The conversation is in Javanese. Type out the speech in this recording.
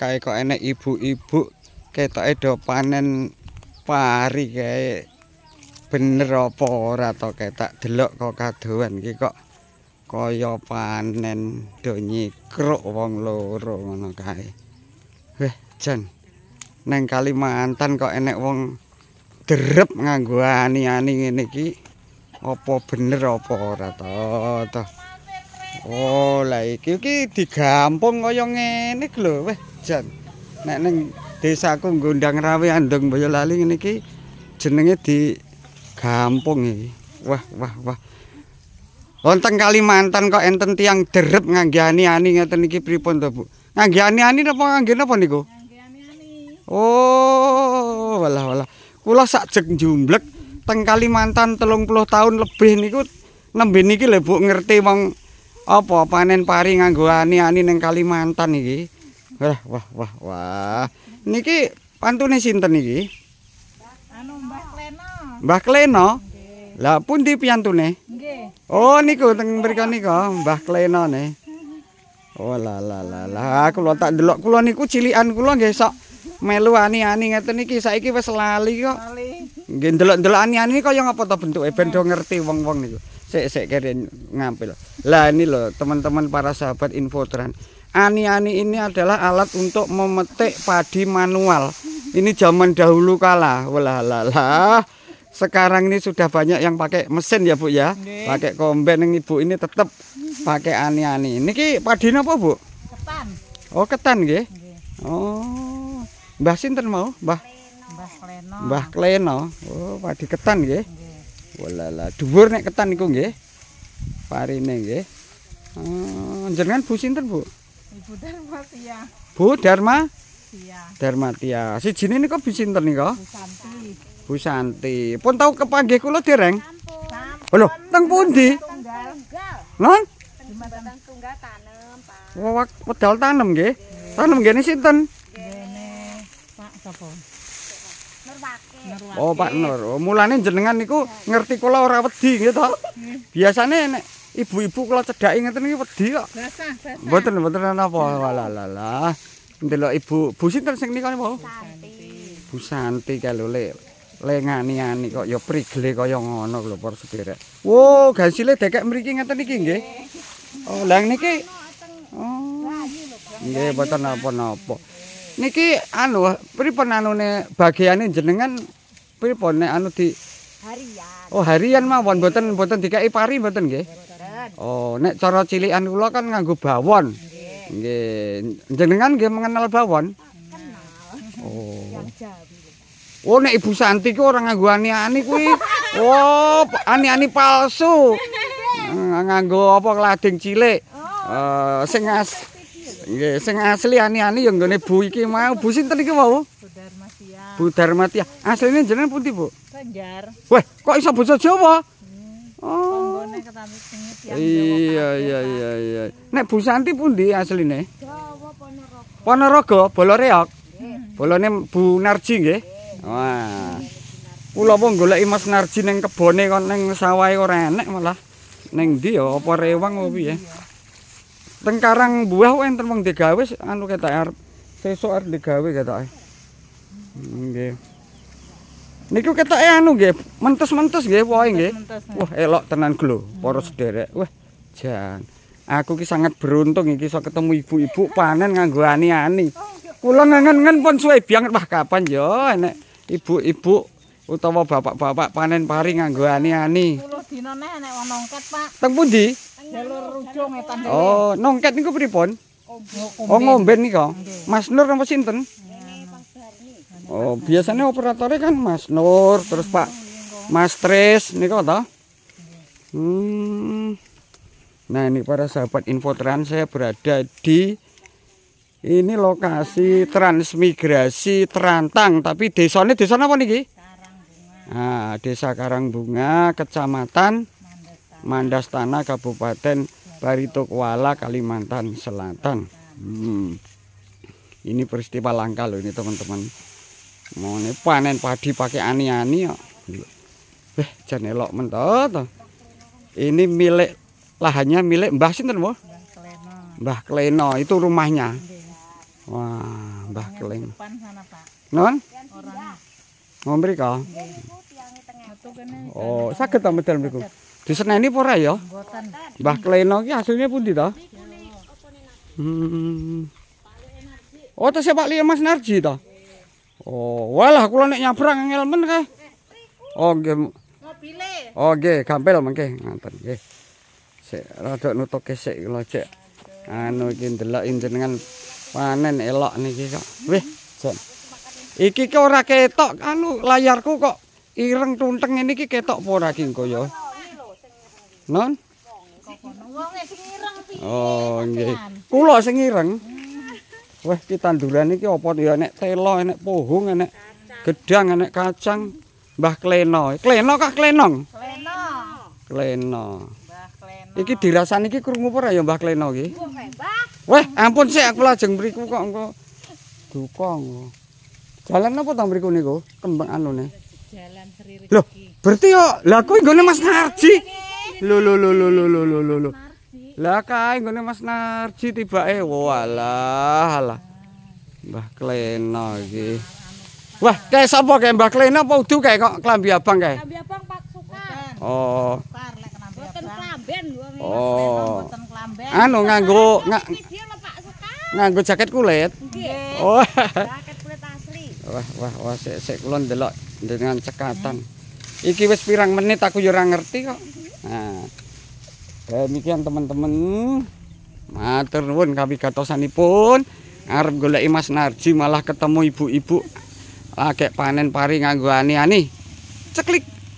kae kok enek ibu-ibu ketoke do panen pari kae bener apa ora to ketak delok kok kadowan iki kok kaya panen do nyikruk wong loro ngono kae weh jan neng Kalimantan kok enek wong derep nganggo ani-ani ngene iki apa bener apa ora to to Oh, lah iki iki digampung kaya ngene lho, weh. jam. Nek ning desaku Gondang Rawe Andeng Boyolali ngene iki jenenge di kampung iki. Wah, wah, wah. Wonten Kalimantan kok enten tiang derep ngangge ani-ani ngeten iki pripun to, Bu? Ngangge ani-ani napa ngangge napa niku? Oh, walah walah. Kula sakjek njumblek teng Kalimantan 30 tahun lebih niku nembe niki le Bu ngerti wong apa panen pari nganggo ani-ani ning Kalimantan iki. Wah, wah, wah, wah. Niki pantune sinten iki? Anu Mbah Kleno. Mbah Kleno? Nggih. Lah pundi piyantune? Nggih. Oh, niku teng mriku nika Mbah Kleno ne. Oh, la la la la. Aku lho tak delok kula niku cilikan kula nggih sok melu ani-ani ngeten iki saiki wis lali kok. Lali. Nggih delok-delok ani-ani kaya ngapa to bentuke ben do ngerti wong-wong niku. Sik-sik kene ngampil. Lah ini lho teman-teman para sahabat Infotrans. ani-ani ini adalah alat untuk memetik padi manual. Ini zaman dahulu kala. lala. Sekarang ini sudah banyak yang pakai mesin ya, Bu ya. Pakai komben yang Ibu ini tetap pakai ani-ani. Ini ki padi apa, Bu? Ketan. Oh, ketan nggih. Oh. Mbah sinten mau? Mbah Mbah Kleno. Oh, padi ketan nggih. Walala, dhuwur nek ketan niku nggih. Parine nggih. Oh, jenengan Bu sinten, Bu? Ibu Dharma Tia. Bu Dharma? Iya. Dharma Tia. Si jin ini kok bisinten nika? Bu Santi. Bu Santi. Pun tahu kepanggih kula dereng? Sampun. Lho, teng pundi? Tunggal. Lan? Jembatan Tunggal tanem, Pak. Wah, pedal tanem nggih. Tanem nggih ini sinten? Gene, Pak sapa? Nurwake. Oh, Pak Nur. Oh, mulane jenengan niku ngerti kula ora wedi nggih to? Biasane nek ibu-ibu kula cedhaki ngeten iki wedi kok. Mboten mboten napa walalala. Ndelok ibu, Bu sinten sing nika niku? Santi. Bu Santi kalau le lengani ani kok ya prigle kaya ngono lho por sederek. Wo, gasile dekek mriki ngeten iki nggih. Oh, lang niki. Oh. Nggih, mboten napa-napa. Niki anu pripun anune bagiane jenengan pripun nek anu di harian. Oh, harian mawon mboten mboten dikeki pari mboten nggih. Oh, nek cara cilikan kula kan nganggo bawon. Nggih. Nggih. Jenengan nggih mengenal bawon? Kenal. Oh. Yang jam. Oh, nek Ibu Santi ku orang nganggo ani-ani kuwi. oh, ani-ani palsu. nganggo apa lading cilik. Oh. Eh, oh. uh, sing as Nggih, sing asli ani-ani ya nggone Bu iki mau. Bu sinten iki mau? Bu Darmatia. Bu Darmatia. Asline jenengan pundi, Bu? Banjar. Wah, kok iso basa Jawa? iya iya iya iya nek Bu Santi pundi asline Jawa Ponorogo Ponorogo Boloreok bolone Bu Narji nggih wah kula wong goleki Mas Narji ning kebone kon ning sawahe ora enek malah ning ndi ya apa rewang opo piye Tengkarang buah kok enten wong digawe anu ketok arep sesuk arep digawe ketok nggih Niku ketoke anu nggih, mentes-mentes nggih wae nggih. Wah, elok tenan glo, poros derek. Wah, jan. Aku ki sangat beruntung iki iso ketemu ibu-ibu panen nganggo ani-ani. Kula ngangen-ngen pun suwe biang wah kapan yo enek ibu-ibu utawa bapak-bapak panen pari nganggo ani-ani. Kula dinane enek wong nongket, Pak. Teng pundi? Jalur rujung etan Oh, nongket niku pripun? Oh, ngomben. Oh, ngomben Mas Nur napa sinten? Oh, biasanya operatornya kan Mas Nur, terus Pak Mas Tris kok toh? Hmm. Nah, ini para sahabat Infotrans saya berada di ini lokasi transmigrasi Terantang, tapi desanya desa apa niki? Nah, Desa Karangbunga, Kecamatan Mandastana, Kabupaten Baritokwala, Kalimantan Selatan. Hmm ini peristiwa langka loh ini teman-teman mau ini panen padi pakai ani-ani ya eh jangan elok mentot ini milik lahannya milik Mbah Sinten Mbah Kleno Mbah Kleno itu rumahnya wah Mbah Kleno non ngomri kau. Iya. oh sakit ta medal Di sana ini pora ya Mbah Kleno ki hasilnya pundi tidak. hmm Oh, itu siapa lihat Mas Narji ta? Oh, walah kula nek nyabrang ngelmen kae. Oh, nggih. Mobile. Oh, nggih, gampil mengke. Ngoten nggih. Sik rada nutuk kesek kula cek. Anu iki ndelok njenengan panen elok niki kok. Weh, Jon. Iki kok ora ketok anu layarku kok ireng tunteng ini iki ketok apa ora iki engko ya? Non? Wong e sing ireng piye? Oh, nggih. Kula sing ireng. Wah, iki tanduran iki apa ya nek telo, nek pohong, nek gedang, nek kacang, Mbah Kleno. Kleno kah Klenong? Kleno. Kleno. Mbah Kleno. Iki dirasani iki krungu ora ya Mbah Kleno iki? Wah, ampun sik aku lajeng mriku kok engko duka. Jalan apa ta mriku niku? Kembang anune. Jalan Sri Rezeki. Lho, berarti yo, lha kuwi nggone Mas Narji. Lho lho lho lho lho lho lho. Lah kae nggone Mas Narji tibake walah alah. Mbah Kleno iki. Wah, kae sapa kae Mbah Kleno apa udu kae kok klambi abang kae? Klambi abang Pak Suka. Oh. Boten Oh. Anu nganggo nganggo jaket kulit. Oh. Wah, wah, wah, sik sik kula ndelok dengan cekatan. Iki wis pirang menit aku yo ora ngerti kok. Mhm. Nah. Ya, demikian teman-teman matur nuwun kami gatosanipun arep golek Mas Narji malah ketemu ibu-ibu lagi panen pari nganggo ani-ani ceklik